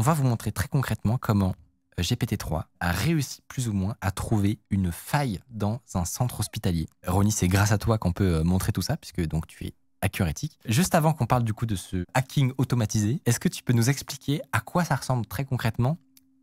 on va vous montrer très concrètement comment euh, GPT-3 a réussi plus ou moins à trouver une faille dans un centre hospitalier. Ronnie, c'est grâce à toi qu'on peut euh, montrer tout ça, puisque donc tu es Accurétique. Juste avant qu'on parle du coup de ce hacking automatisé, est-ce que tu peux nous expliquer à quoi ça ressemble très concrètement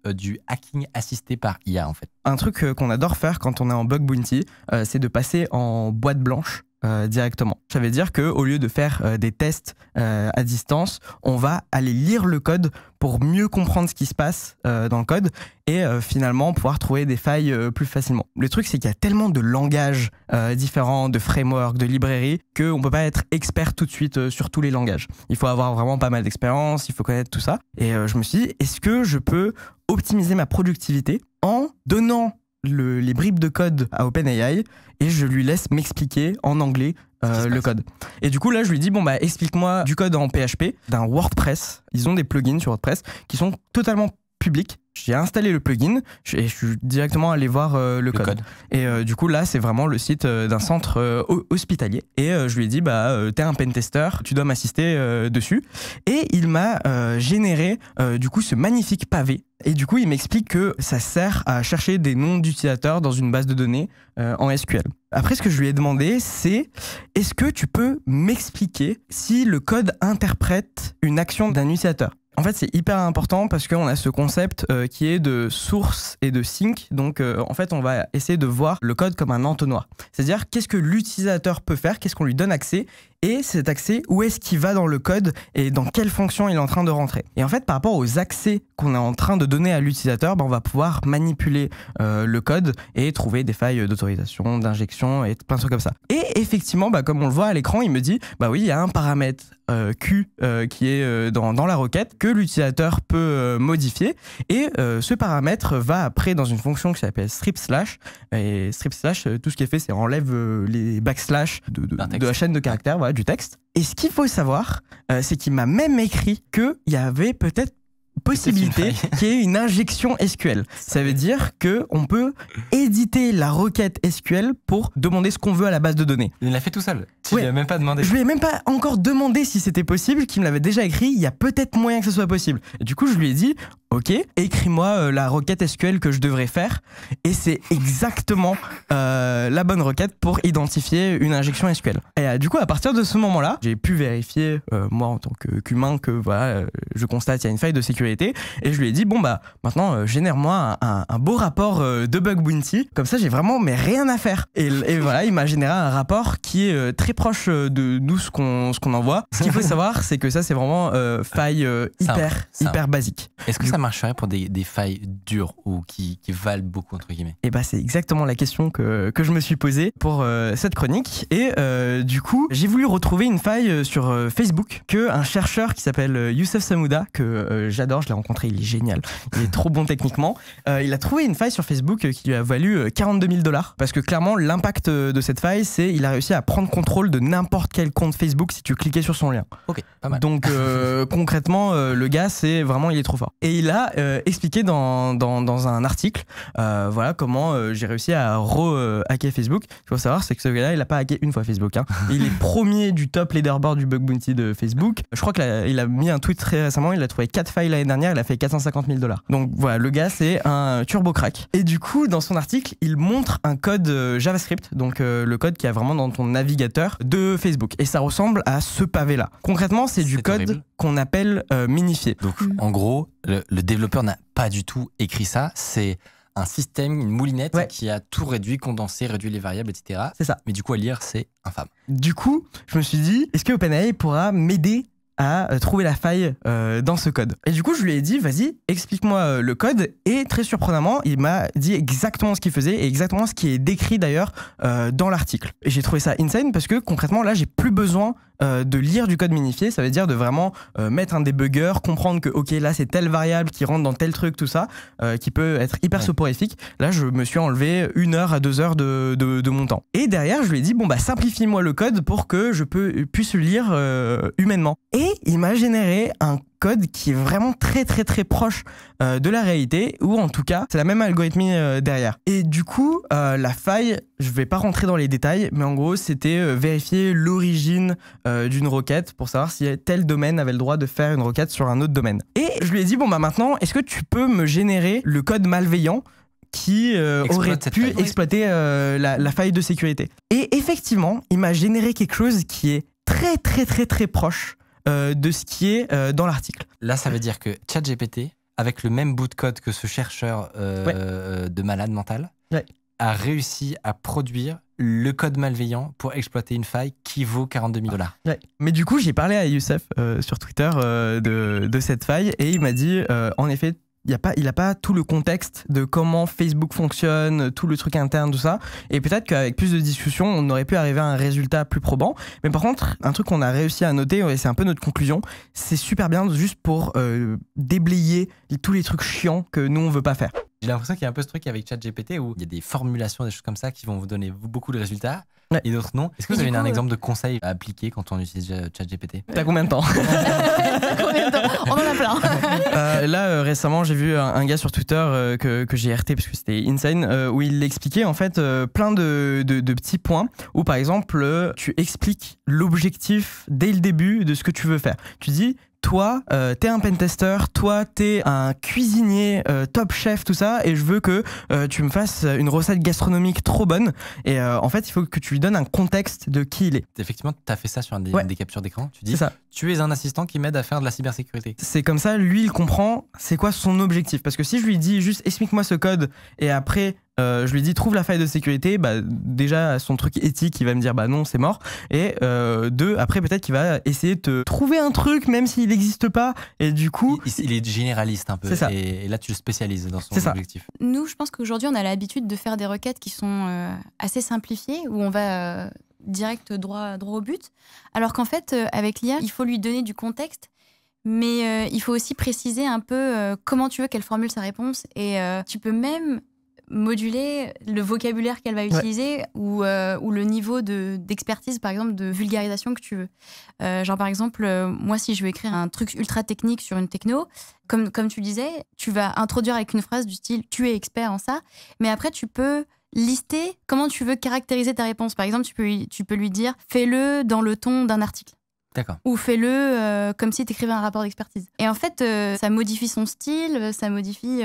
euh, du hacking assisté par IA en fait Un truc qu'on adore faire quand on est en bug bounty, c'est de passer en boîte blanche euh, directement. Ça veut dire que au lieu de faire euh, des tests euh, à distance, on va aller lire le code pour mieux comprendre ce qui se passe dans le code et finalement pouvoir trouver des failles plus facilement. Le truc c'est qu'il y a tellement de langages différents, de frameworks, de librairies qu'on ne peut pas être expert tout de suite sur tous les langages. Il faut avoir vraiment pas mal d'expérience, il faut connaître tout ça. Et je me suis dit est-ce que je peux optimiser ma productivité en donnant les bribes de code à OpenAI et je lui laisse m'expliquer en anglais euh, le code. Et du coup, là, je lui dis, bon, bah, explique-moi du code en PHP d'un WordPress. Ils ont des plugins sur WordPress qui sont totalement publics j'ai installé le plugin et je suis directement allé voir euh, le, code. Et euh, du coup, là, c'est vraiment le site euh, d'un centre hospitalier. Et je lui ai dit, bah, t'es un pentester, tu dois m'assister dessus. Et il m'a généré, du coup, ce magnifique pavé. Et du coup, il m'explique que ça sert à chercher des noms d'utilisateurs dans une base de données en SQL. Après, ce que je lui ai demandé, c'est est-ce que tu peux m'expliquer si le code interprète une action d'un utilisateur en fait, c'est hyper important parce qu'on a ce concept euh, qui est de source et de sync. Donc, euh, en fait, on va essayer de voir le code comme un entonnoir. C'est-à-dire, qu'est-ce que l'utilisateur peut faire, qu'est-ce qu'on lui donne accès, et cet accès, où est-ce qu'il va dans le code et dans quelle fonction il est en train de rentrer. Et en fait, par rapport aux accès qu'on est en train de donner à l'utilisateur, ben, on va pouvoir manipuler euh, le code et trouver des failles d'autorisation, d'injection et plein de trucs comme ça. Et effectivement, ben, comme on le voit à l'écran, il me dit, bah oui, il y a un paramètre euh, Q euh, qui est dans, la requête que l'utilisateur peut modifier et ce paramètre va après dans une fonction qui s'appelle strip slash et strip slash tout ce qui est fait c'est enlève les backslash de, la chaîne de caractères du texte. Et ce qu'il faut savoir, euh, c'est qu'il m'a même écrit qu'il y avait peut-être possibilité qu'il y ait une injection SQL. Ça veut dire que on peut éditer la requête SQL pour demander ce qu'on veut à la base de données. Il l'a fait tout seul même pas demandé. Je lui ai même pas encore demandé si c'était possible, qu'il me l'avait déjà écrit, il y a peut-être moyen que ce soit possible. Et du coup, je lui ai dit, ok, écris-moi euh, la requête SQL que je devrais faire. Et c'est exactement euh, la bonne requête pour identifier une injection SQL. Et euh, du coup, à partir de ce moment-là, j'ai pu vérifier, moi en tant qu'humain, que voilà, je constate qu'il y a une faille de sécurité. Et je lui ai dit, bon, bah, maintenant, génère-moi un, beau rapport de bug bounty. Comme ça, j'ai vraiment mais rien à faire. Et, et voilà, il m'a généré un rapport qui est très proche euh, de nous ce qu'on en envoie. Ce qu'il faut savoir, c'est que ça, c'est vraiment euh, faille euh, hyper, hyper basique. Est-ce que ça marcherait pour des, failles dures ou qui, valent beaucoup, entre guillemets Eh bah, c'est exactement la question que, que, je me suis posée pour euh, cette chronique. Et euh, du coup, j'ai voulu retrouver une faille euh, sur Facebook que un chercheur qui s'appelle Youssef Samouda, que j'adore, je l'ai rencontré, il est génial, il est trop bon techniquement, il a trouvé une faille sur Facebook qui lui a valu 42 000 dollars. Parce que clairement, l'impact de cette faille, c'est il a réussi à prendre contrôle de n'importe quel compte Facebook si tu cliquais sur son lien. Ok, pas mal. Donc concrètement, le gars, c'est vraiment, il est trop fort et il a euh, expliqué dans, un article euh, voilà comment euh, j'ai réussi à re-hacker Facebook. Ce qu'il faut savoir, c'est que ce gars-là, il n'a pas hacké une fois Facebook. Hein. il est premier du top leaderboard du bug bounty de Facebook. Je crois qu'il a mis un tweet très récemment, il a trouvé 4 failles l'année dernière, il a fait 450 000 dollars. Donc voilà, le gars, c'est un turbo crack. Et du coup, dans son article, il montre un code JavaScript, donc le code qui y a vraiment dans ton navigateur de Facebook. Et ça ressemble à ce pavé-là. Concrètement, c'est du code qu'on appelle euh, minifié. Donc, mm. en gros, le, développeur n'a pas du tout écrit ça. C'est un système, une moulinette qui a tout réduit, condensé, réduit les variables, etc. C'est ça. Mais du coup, à lire, c'est infâme. Du coup, je me suis dit, est-ce que OpenAI pourra m'aider à euh, trouver la faille euh, dans ce code. Et du coup, je lui ai dit, vas-y, explique-moi euh, le code. Et très surprenamment, il m'a dit exactement ce qu'il faisait et exactement ce qui est décrit d'ailleurs dans l'article. Et j'ai trouvé ça insane parce que concrètement, là, j'ai plus besoin de lire du code minifié. Ça veut dire de vraiment mettre un debugger, comprendre que, ok, là, c'est telle variable qui rentre dans tel truc, tout ça, qui peut être hyper soporifique. Là, je me suis enlevé une heure à deux heures de, mon temps. Et derrière, je lui ai dit, bon, bah, simplifie-moi le code pour que je peux, puisse le lire humainement. Et il m'a généré un code qui est vraiment très très très proche euh, de la réalité, ou en tout cas, c'est la même algorithmie euh, derrière. Et du coup, euh, la faille, je vais pas rentrer dans les détails, mais en gros, c'était vérifier l'origine d'une requête pour savoir si tel domaine avait le droit de faire une requête sur un autre domaine. Et je lui ai dit, bon bah maintenant, est-ce que tu peux me générer le code malveillant qui aurait pu exploiter la, faille de sécurité. Et effectivement, il m'a généré quelque chose qui est très très très très proche euh, de ce qui est euh, dans l'article. Là, ça veut dire que ChatGPT, avec le même bout de code que ce chercheur euh, de malade mental, a réussi à produire le code malveillant pour exploiter une faille qui vaut 42 000 dollars. Mais du coup, j'ai parlé à Youssef sur Twitter de, cette faille et il m'a dit, en effet, il a pas, il a pas tout le contexte de comment Facebook fonctionne, tout le truc interne, tout ça. Et peut-être qu'avec plus de discussions, on aurait pu arriver à un résultat plus probant. Mais par contre, un truc qu'on a réussi à noter, et c'est un peu notre conclusion, c'est super bien juste pour euh, déblayer tous les trucs chiants que nous on veut pas faire. J'ai l'impression qu'il y a un peu ce truc avec ChatGPT où il y a des formulations, des choses comme ça qui vont vous donner beaucoup de résultats. et d'autres non. Est-ce que vous avez un exemple euh, de conseil à appliquer quand on utilise euh, ChatGPT T'as combien de Combien de temps là, euh, récemment, j'ai vu un, gars sur Twitter euh, que, j'ai RT parce que c'était insane, euh, où il expliquait en fait plein de, de, petits points où par exemple, tu expliques l'objectif dès le début de ce que tu veux faire. Tu dis, toi, euh, t'es un pentester, toi, t'es un cuisinier euh, top chef, tout ça, et je veux que euh, tu me fasses une recette gastronomique trop bonne. Et en fait, il faut que tu lui donnes un contexte de qui il est. Effectivement, as fait ça sur un des, captures d'écran. Tu dis, tu es un assistant qui m'aide à faire de la cybersécurité. C'est comme ça, lui, il comprend c'est quoi son objectif. Parce que si je lui dis juste explique-moi ce code, et après, euh, je lui dis trouve la faille de sécurité, bah, déjà son truc éthique, il va me dire bah non c'est mort. Et euh, deux, après peut-être qu'il va essayer de te trouver un truc même s'il n'existe pas. Et du coup, il, est généraliste un peu. Et, là tu le spécialises dans son objectif. Nous, je pense qu'aujourd'hui on a l'habitude de faire des requêtes qui sont euh, assez simplifiées où on va direct droit au but. Alors qu'en fait avec l'IA, il faut lui donner du contexte mais il faut aussi préciser un peu comment tu veux qu'elle formule sa réponse. Et tu peux même moduler le vocabulaire qu'elle va utiliser euh, ou, le niveau d'expertise, par exemple, de vulgarisation que tu veux. Euh, genre, par exemple, euh, moi, si je veux écrire un truc ultra technique sur une techno, comme, comme tu disais, tu vas introduire avec une phrase du style tu es expert en ça, mais après, tu peux lister comment tu veux caractériser ta réponse. Par exemple, tu peux, tu peux lui dire fais-le dans le ton d'un article. Ou fais-le euh, comme si tu écrivais un rapport d'expertise. Et en fait, euh, ça modifie son style, ça modifie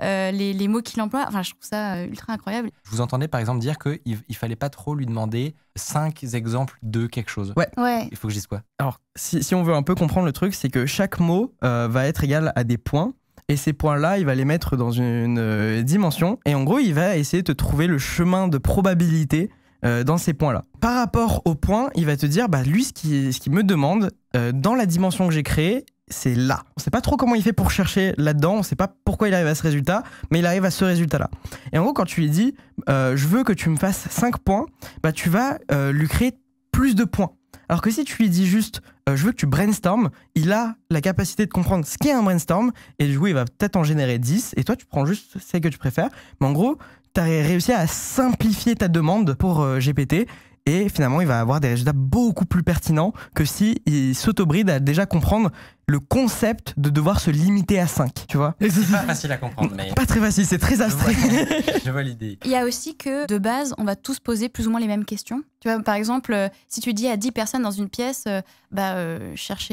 euh, les, mots qu'il emploie. Enfin, je trouve ça ultra incroyable. Je vous entendais par exemple dire qu'il ne fallait pas trop lui demander cinq exemples de quelque chose. Ouais. Il faut que je dise quoi Alors, si, si, on veut un peu comprendre le truc, c'est que chaque mot va être égal à des points. Et ces points-là, il va les mettre dans une dimension. Et en gros, il va essayer de trouver le chemin de probabilité euh, dans ces points-là. Par rapport au point, il va te dire, bah, lui, ce qu'il qui me demande, euh, dans la dimension que j'ai créée, c'est là. On sait pas trop comment il fait pour chercher là-dedans, on sait pas pourquoi il arrive à ce résultat, mais il arrive à ce résultat-là. Et en gros, quand tu lui dis, euh, je veux que tu me fasses 5 points, bah, tu vas lui créer plus de points. Alors que si tu lui dis juste, je veux que tu brainstorm, il a la capacité de comprendre ce qu'est un brainstorm, et du coup, il va peut-être en générer 10, et toi, tu prends juste celle que tu préfères. Mais en gros, tu as réussi à simplifier ta demande pour euh, GPT et finalement il va avoir des résultats beaucoup plus pertinents que si il s'autobride à déjà comprendre le concept de devoir se limiter à 5, tu vois. C'est pas facile à comprendre, mais. Pas très facile, c'est très abstrait. Je vois l'idée. Il y a aussi que, de base, on va tous poser plus ou moins les mêmes questions. Tu vois, par exemple, euh, si tu dis à 10 personnes dans une pièce, euh, bah, euh, chercher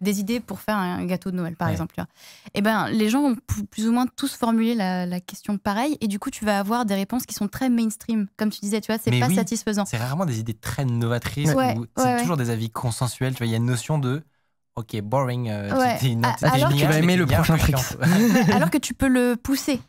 des idées pour faire un gâteau de Noël, par exemple, Eh ben, les gens vont plus ou moins tous formuler la, question pareille, et du coup, tu vas avoir des réponses qui sont très mainstream. Comme tu disais, tu vois, c'est pas satisfaisant. C'est rarement des idées très novatrices, c'est toujours des avis consensuels, tu vois. Il y a une notion de Ok, boring. Euh, ah, alors, vas aimer le prochain truc. alors que tu peux le pousser.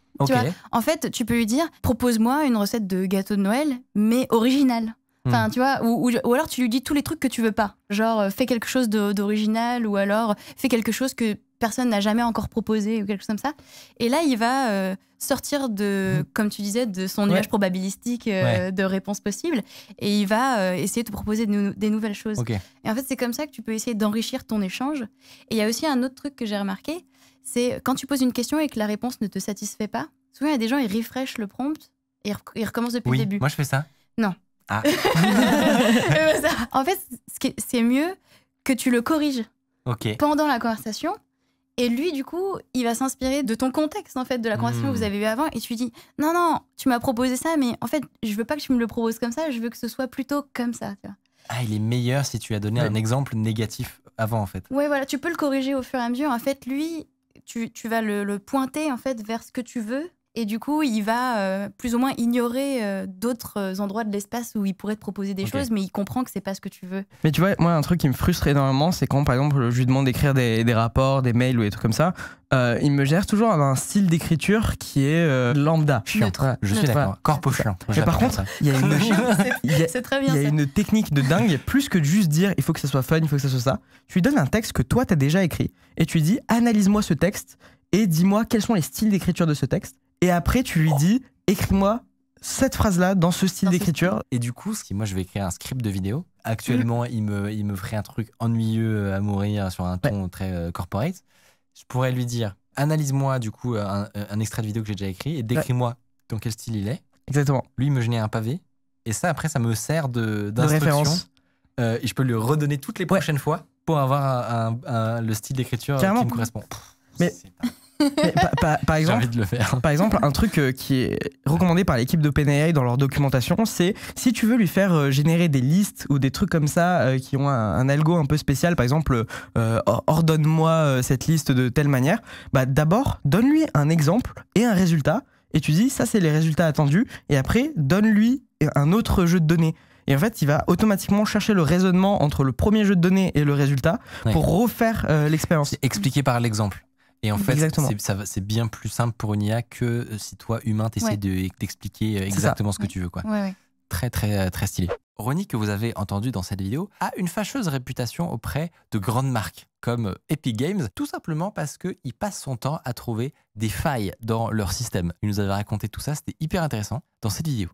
en fait, tu peux lui dire propose-moi une recette de gâteau de Noël, mais originale. Enfin, hmm. tu vois, ou, ou, alors tu lui dis tous les trucs que tu veux pas. Genre, euh, fais quelque chose d'original, ou alors fais quelque chose que personne n'a jamais encore proposé ou quelque chose comme ça. Et là, il va euh, sortir de, comme tu disais, de son nuage probabilistique euh, de réponses possibles et il va euh, essayer de te proposer des nouvelles choses. Et en fait, c'est comme ça que tu peux essayer d'enrichir ton échange. Et il y a aussi un autre truc que j'ai remarqué, c'est quand tu poses une question et que la réponse ne te satisfait pas, souvent il y a des gens, ils refreshent le prompt et ils recommencent depuis le début. Moi, je fais ça. Non. Ah. en fait, c'est mieux que tu le corriges pendant la conversation et lui, du coup, il va s'inspirer de ton contexte, en fait, de la conversation que vous hmm. avez eue avant. Et tu lui dis, non, non, tu m'as proposé ça, mais en fait, je veux pas que tu me le proposes comme ça, je veux que ce soit plutôt comme ça. Ah, il est meilleur si tu as donné un exemple négatif avant, en fait. Oui, voilà, tu peux le corriger au fur et à mesure. En fait, lui, tu, vas le, le, pointer, en fait, vers ce que tu veux et du coup, il va euh, plus ou moins ignorer euh, d'autres euh, endroits de l'espace où il pourrait te proposer des choses, mais il comprend que c'est pas ce que tu veux. Mais tu vois, moi, un truc qui me frustre énormément, c'est quand, par exemple, je lui demande d'écrire des, rapports, des mails ou des trucs comme ça, il me gère toujours un style d'écriture qui est lambda. Chiant. je suis d'accord. Corpo chiant. Mais par contre, il y a une, y a une technique de dingue, plus que de juste dire il faut que ça soit fun, il faut que ça soit ça. Tu lui donnes un texte que toi, tu as déjà écrit et tu lui dis analyse-moi ce texte et dis-moi quels sont les styles d'écriture de ce texte. Et après, tu lui dis, écris-moi cette phrase-là dans ce style d'écriture. Et du coup, si moi je vais écrire un script de vidéo, actuellement, mm. il, me, il me ferait un truc ennuyeux à mourir sur un ton très euh, corporate. Je pourrais lui dire, analyse-moi du coup un, extrait de vidéo que j'ai déjà écrit et décris-moi dans quel style il est. Exactement. Lui, il me génère un pavé. Et ça, après, ça me sert de, euh, et je peux lui redonner toutes les prochaines fois pour avoir le style d'écriture qui me correspond. Mais par, exemple, envie de le faire. par exemple, un truc euh, qui est recommandé par l'équipe de d'OpenAI dans leur documentation, c'est si tu veux lui faire euh, générer des listes ou des trucs comme ça euh, qui ont un, algo un peu spécial, par exemple, ordonne-moi cette liste de telle manière, bah, d'abord, donne-lui un exemple et un résultat, et tu dis, ça c'est les résultats attendus, et après, donne-lui un autre jeu de données. Et en fait, il va automatiquement chercher le raisonnement entre le premier jeu de données et le résultat pour refaire l'expérience. Expliqué par l'exemple. Et en fait, c'est bien plus simple pour une IA que euh, si toi, humain, t'essayes de d'expliquer euh, exactement ce que tu veux. Quoi. très, très, euh, très stylé. Ronnie, que vous avez entendu dans cette vidéo, a une fâcheuse réputation auprès de grandes marques comme Epic Games, tout simplement parce qu'il passe son temps à trouver des failles dans leur système. Il nous avait raconté tout ça, c'était hyper intéressant dans cette vidéo.